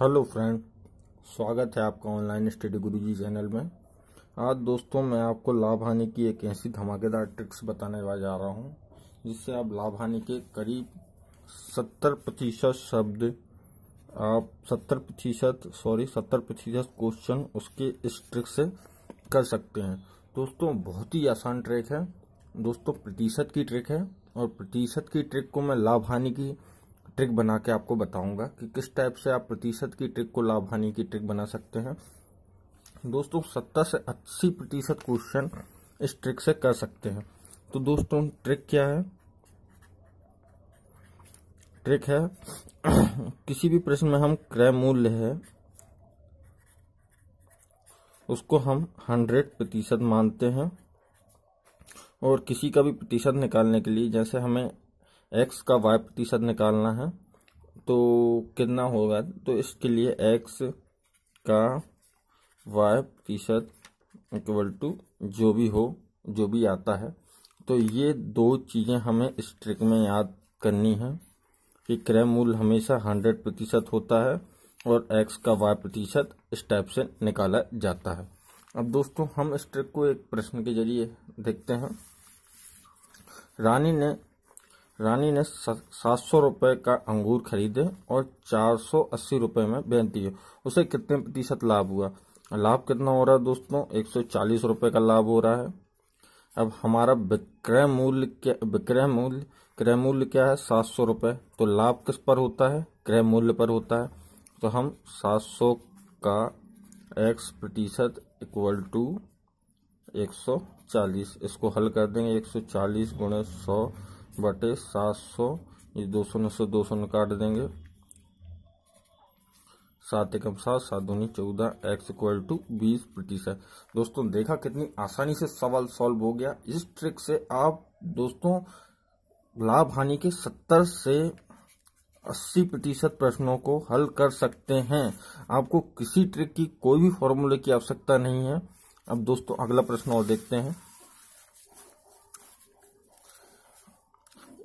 hello friend स्वागत है आपका ऑनलाइन स्टडी गुरुजी चैनल में आज दोस्तों मैं आपको लाभ हानि की एक ऐसी धमाकेदार ट्रिक्स बताने जा रहा हूं जिससे आप लाभ हानि के करीब सत्तर प्रतिशत शब्द आप सत्तर प्रतिशत सॉरी सत्तर प्रतिशत क्वेश्चन उसके इस ट्रिक से कर सकते हैं दोस्तों बहुत ही आसान ट्रिक है दोस्तों प्रतिशत की ट्रिक है और प्रतिशत की ट्रिक को मैं लाभ हानि की ट्रिक बना के आपको बताऊंगा कि किस टाइप से आप प्रतिशत की ट्रिक को लाभ हानि की ट्रिक बना सकते हैं दोस्तों सत्तर से अस्सी प्रतिशत क्वेश्चन इस ट्रिक से कर सकते हैं तो दोस्तों ट्रिक क्या है ट्रिक है किसी भी प्रश्न में हम क्रय मूल्य है उसको हम हंड्रेड प्रतिशत मानते हैं और किसी का भी प्रतिशत निकालने के लिए जैसे हमें एक्स का वाई प्रतिशत निकालना है तो कितना होगा तो इसके लिए एक्स का वाई प्रतिशत इक्वल टू जो भी हो जो भी आता है तो ये दो चीज़ें हमें इस ट्रिक में याद करनी है कि क्रय मूल हमेशा हंड्रेड प्रतिशत होता है और एक्स का वाई प्रतिशत इस टाइप से निकाला जाता है अब दोस्तों हम इस ट्रिक को एक प्रश्न के जरिए देखते हैं रानी ने रानी ने सात सौ रुपये का अंगूर खरीदे और चार सौ अस्सी रुपये में बेच दिए उसे कितने प्रतिशत लाभ हुआ लाभ कितना हो रहा है दोस्तों एक सौ चालीस रुपये का लाभ हो रहा है अब हमारा विक्रय मूल्य क्या विक्रय मूल्य क्रय मूल्य क्या है सात सौ रुपये तो लाभ किस पर होता है क्रय मूल्य पर होता है तो हम सात सौ का एक्स प्रतिशत इक्वल टू एक सौ चालीस इसको हल कर देंगे एक सौ चालीस गुणे सौ बटे सात सौ ये दो सौ से दो सौ काट देंगे सात एकम सात सात दूनी चौदह एक्स इक्वल टू बीस प्रतिशत दोस्तों देखा कितनी आसानी से सवाल सॉल्व हो गया इस ट्रिक से आप दोस्तों लाभ हानि के सत्तर से अस्सी प्रतिशत प्रश्नों को हल कर सकते हैं आपको किसी ट्रिक की कोई भी फॉर्मूले की आवश्यकता नहीं है अब दोस्तों अगला प्रश्न और देखते हैं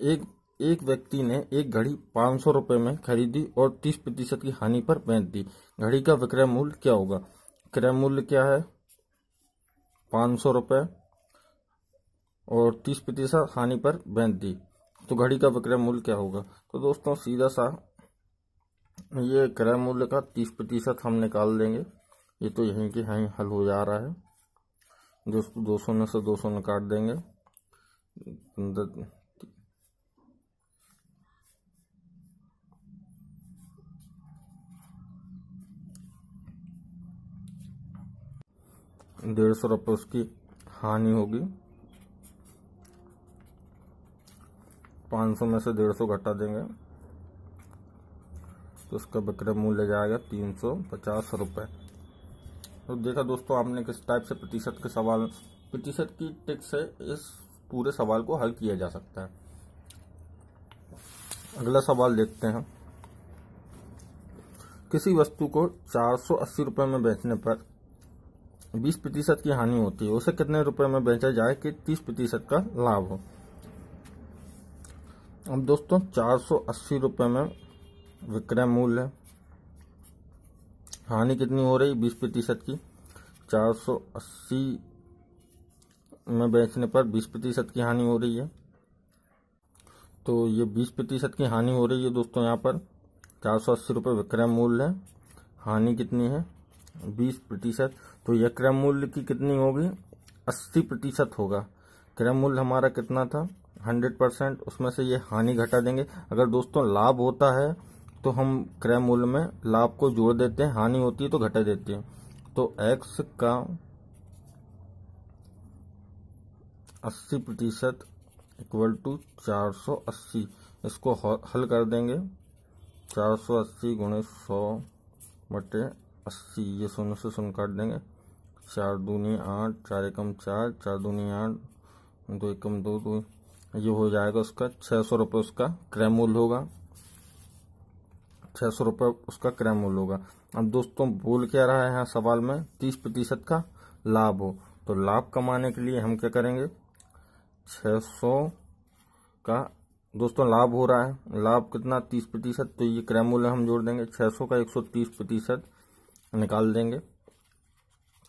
एक एक व्यक्ति ने एक घड़ी पाँच सौ में खरीदी और तीस प्रतिशत की हानि पर बेच दी घड़ी का विक्रय मूल्य क्या होगा क्रय मूल्य क्या है पाँच सौ रुपये और तीस प्रतिशत हानि पर बेच दी तो घड़ी का विक्रय मूल्य क्या होगा तो दोस्तों सीधा सा ये क्रय मूल्य का तीस प्रतिशत हम निकाल देंगे ये तो यहीं के यहीं हल हो जा रहा है जो दो सौ में से दो सौ में काट देंगे डेढ़ सौ रुपये उसकी हानि होगी पाँच सौ में से डेढ़ सौ घटा देंगे तो उसका विक्रय मूल्य जाएगा तीन सौ पचास रुपये तो देखा दोस्तों आपने किस टाइप से प्रतिशत के सवाल प्रतिशत की टिक से इस पूरे सवाल को हल किया जा सकता है अगला सवाल देखते हैं किसी वस्तु को चार सौ अस्सी रुपये में बेचने पर बीस प्रतिशत की हानि होती है उसे कितने रुपए में बेचा जाए कि तीस प्रतिशत का लाभ हो अब दोस्तों चार सौ अस्सी रुपये में विक्रय मूल्य है हानि कितनी हो रही बीस प्रतिशत की चार सौ अस्सी में बेचने पर बीस प्रतिशत की हानि हो रही है तो ये बीस प्रतिशत की हानि हो रही है दोस्तों यहाँ पर चार सौ अस्सी रुपये विक्रय मूल्य है हानि कितनी है बीस प्रतिशत तो यह क्रय मूल्य की कितनी होगी अस्सी प्रतिशत होगा क्रय मूल्य हमारा कितना था हंड्रेड परसेंट उसमें से ये हानि घटा देंगे अगर दोस्तों लाभ होता है तो हम क्रय मूल्य में लाभ को जोड़ देते हैं हानि होती है तो घटा देते हैं तो एक्स का अस्सी प्रतिशत इक्वल टू चार सौ अस्सी इसको हल कर देंगे चार सौ अस्सी गुणे सौ बटे अस्सी ये शून्य से शून्य काट देंगे चार दूनी आठ चार एकम चार चार दूनी आठ दो एकम दो दो ये हो जाएगा उसका छः सौ रुपये उसका क्रैमूल होगा छः सौ रुपये उसका क्रैमूल होगा अब दोस्तों बोल क्या रहा है यहाँ सवाल में तीस प्रतिशत का लाभ हो तो लाभ कमाने के लिए हम क्या करेंगे छः सौ का दोस्तों लाभ हो रहा है लाभ कितना तीस प्रतिशत तो ये क्रैमूल हम जोड़ देंगे छः सौ का एक सौ तीस प्रतिशत निकाल देंगे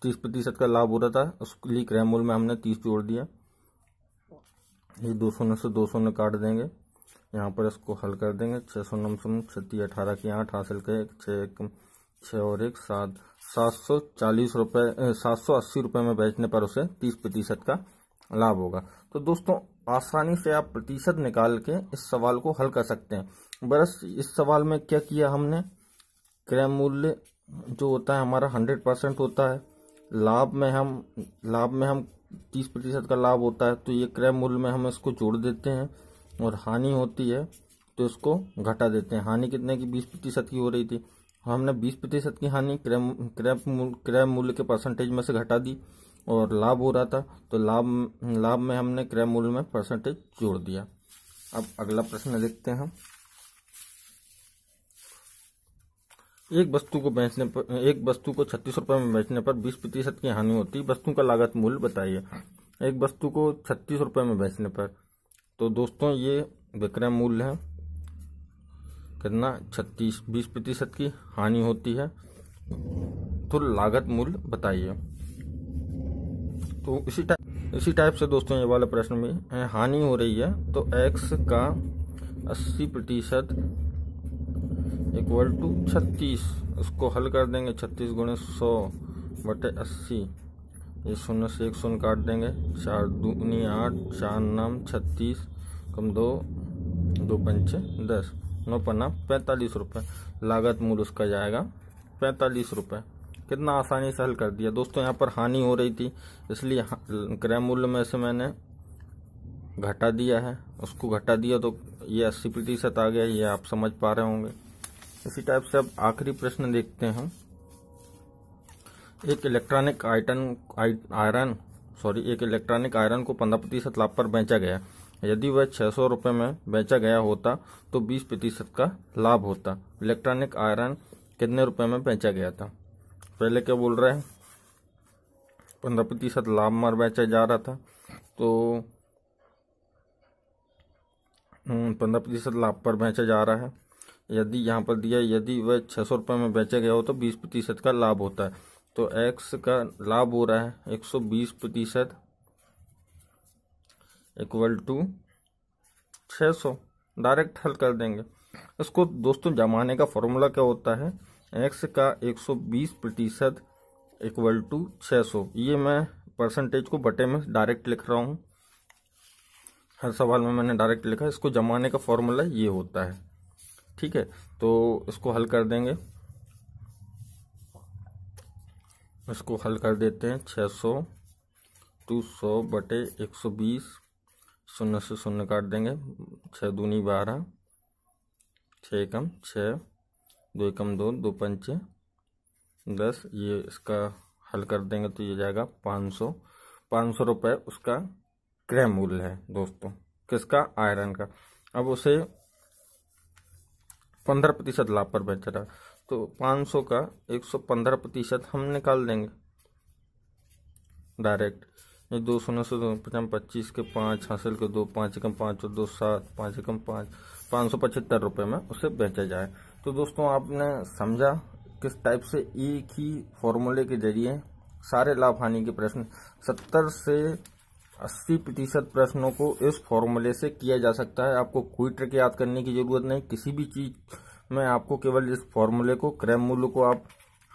तीस प्रतिशत का लाभ हो रहा था उसके लिए क्रैमोल में हमने तीस जोड़ दिया ये दो सौ से दो सौ काट देंगे यहाँ पर इसको हल कर देंगे छः सौ नौ सौ छत्तीस अठारह की आठ हासिल कर छः एक छः और एक सात सात सौ चालीस रुपये सात सौ अस्सी रुपये में बेचने पर उसे तीस प्रतिशत का लाभ होगा तो दोस्तों आसानी से आप प्रतिशत निकाल के इस सवाल को हल कर सकते हैं बस इस सवाल में क्या किया हमने क्रय मूल्य जो होता है हमारा हंड्रेड परसेंट होता है लाभ में हम लाभ में हम तीस प्रतिशत का लाभ होता है तो ये क्रय मूल्य में हम इसको जोड़ देते हैं और हानि होती है तो इसको घटा देते हैं हानि कितने की बीस प्रतिशत की हो रही थी हमने बीस प्रतिशत की हानि क्रय क्रय मूल्य क्रय मूल्य के परसेंटेज में से घटा दी और लाभ हो रहा था तो लाभ लाभ में हमने क्रय मूल्य में परसेंटेज जोड़ दिया अब अगला प्रश्न देखते हैं एक वस्तु को बेचने पर एक वस्तु को छत्तीस रुपए में बेचने पर बीस प्रतिशत की हानि होती है वस्तु का लागत मूल्य बताइए एक वस्तु को छत्तीस रुपए में बेचने पर तो दोस्तों ये विक्रय मूल्य है कितना छत्तीस बीस प्रतिशत की हानि होती है तो लागत मूल्य बताइए तो इसी टाइप इसी टाइप से दोस्तों ये वाला प्रश्न में हानि हो रही है तो एक्स का अस्सी प्रतिशत इक्वल टू छत्तीस उसको हल कर देंगे छत्तीस गुणे सौ बटे अस्सी ये शून्य से एक शून्य काट देंगे चार दूनी आठ चार नाम छत्तीस कम दो दो पंच दस नौ पन्ना पैंतालीस रुपये लागत मूल उसका जाएगा पैंतालीस रुपये कितना आसानी से हल कर दिया दोस्तों यहाँ पर हानि हो रही थी इसलिए क्रय मूल्य में से मैंने घटा दिया है उसको घटा दिया तो ये अस्सी प्रतिशत आ गया ये आप समझ पा रहे होंगे इसी टाइप से अब आखिरी प्रश्न देखते हैं एक इलेक्ट्रॉनिक आइटन आयरन सॉरी एक इलेक्ट्रॉनिक आयरन को पंद्रह प्रतिशत लाभ पर बेचा गया यदि वह छह सौ रुपये में बेचा गया होता तो बीस प्रतिशत का लाभ होता इलेक्ट्रॉनिक आयरन कितने रुपए में बेचा गया था पहले क्या बोल रहे है पंद्रह प्रतिशत लाभ मार बेचा जा रहा था तो हम्म, पंद्रह प्रतिशत लाभ पर बेचा जा रहा है यदि यहाँ पर दिया यदि वह छः सौ रुपये में बेचा गया हो तो बीस प्रतिशत का लाभ होता है तो एक्स का लाभ हो रहा है एक सौ बीस प्रतिशत इक्वल टू छः सौ डायरेक्ट हल कर देंगे इसको दोस्तों जमाने का फॉर्मूला क्या होता है एक्स का एक सौ बीस प्रतिशत इक्वल टू छः सौ ये मैं परसेंटेज को बटे में डायरेक्ट लिख रहा हूँ हर सवाल में मैंने डायरेक्ट लिखा इसको जमाने का फॉर्मूला ये होता है ठीक है तो इसको हल कर देंगे इसको हल कर देते हैं छः सौ टू सौ बटे एक सौ बीस शून्य से शून्य काट देंगे छः दूनी बारह छः एकम छः दो एकम दो दो पंच दस ये इसका हल कर देंगे तो ये जाएगा पाँच सौ पाँच सौ रुपये उसका क्रय मूल्य है दोस्तों किसका आयरन का अब उसे पंद्रह प्रतिशत लाभ पर बेच रहा तो पाँच सौ का एक सौ पंद्रह प्रतिशत हम निकाल देंगे डायरेक्ट ये दो नौ सौ पचास पच्चीस के पाँच हासिल के दो पाँच एकम पाँच और दो सात पाँच एकम पाँच पाँच सौ पचहत्तर रुपये में उसे बेचा जाए तो दोस्तों आपने समझा किस टाइप से एक ही फॉर्मूले के जरिए सारे लाभ हानि के प्रश्न सत्तर से अस्सी प्रतिशत प्रश्नों को इस फॉर्मूले से किया जा सकता है आपको कोई ट्रिक याद करने की जरूरत नहीं किसी भी चीज में आपको केवल इस फॉर्मूले को क्रय मूल्य को आप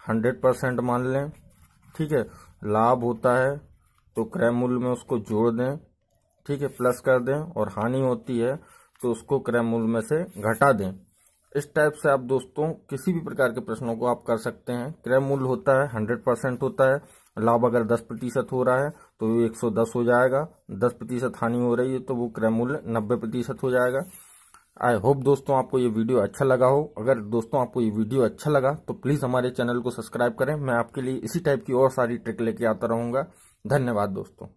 हंड्रेड परसेंट मान लें ठीक है लाभ होता है तो क्रय मूल्य में उसको जोड़ दें ठीक है प्लस कर दें और हानि होती है तो उसको क्रय मूल्य में से घटा दें इस टाइप से आप दोस्तों किसी भी प्रकार के प्रश्नों को आप कर सकते हैं क्रय मूल्य होता है हंड्रेड परसेंट होता है लाभ अगर दस प्रतिशत हो रहा है तो एक सौ दस हो जाएगा दस प्रतिशत हानि हो रही है तो वो क्रय मूल्य नब्बे प्रतिशत हो जाएगा आई होप दोस्तों आपको ये वीडियो अच्छा लगा हो अगर दोस्तों आपको ये वीडियो अच्छा लगा तो प्लीज़ हमारे चैनल को सब्सक्राइब करें मैं आपके लिए इसी टाइप की और सारी ट्रिक लेके आता रहूंगा धन्यवाद दोस्तों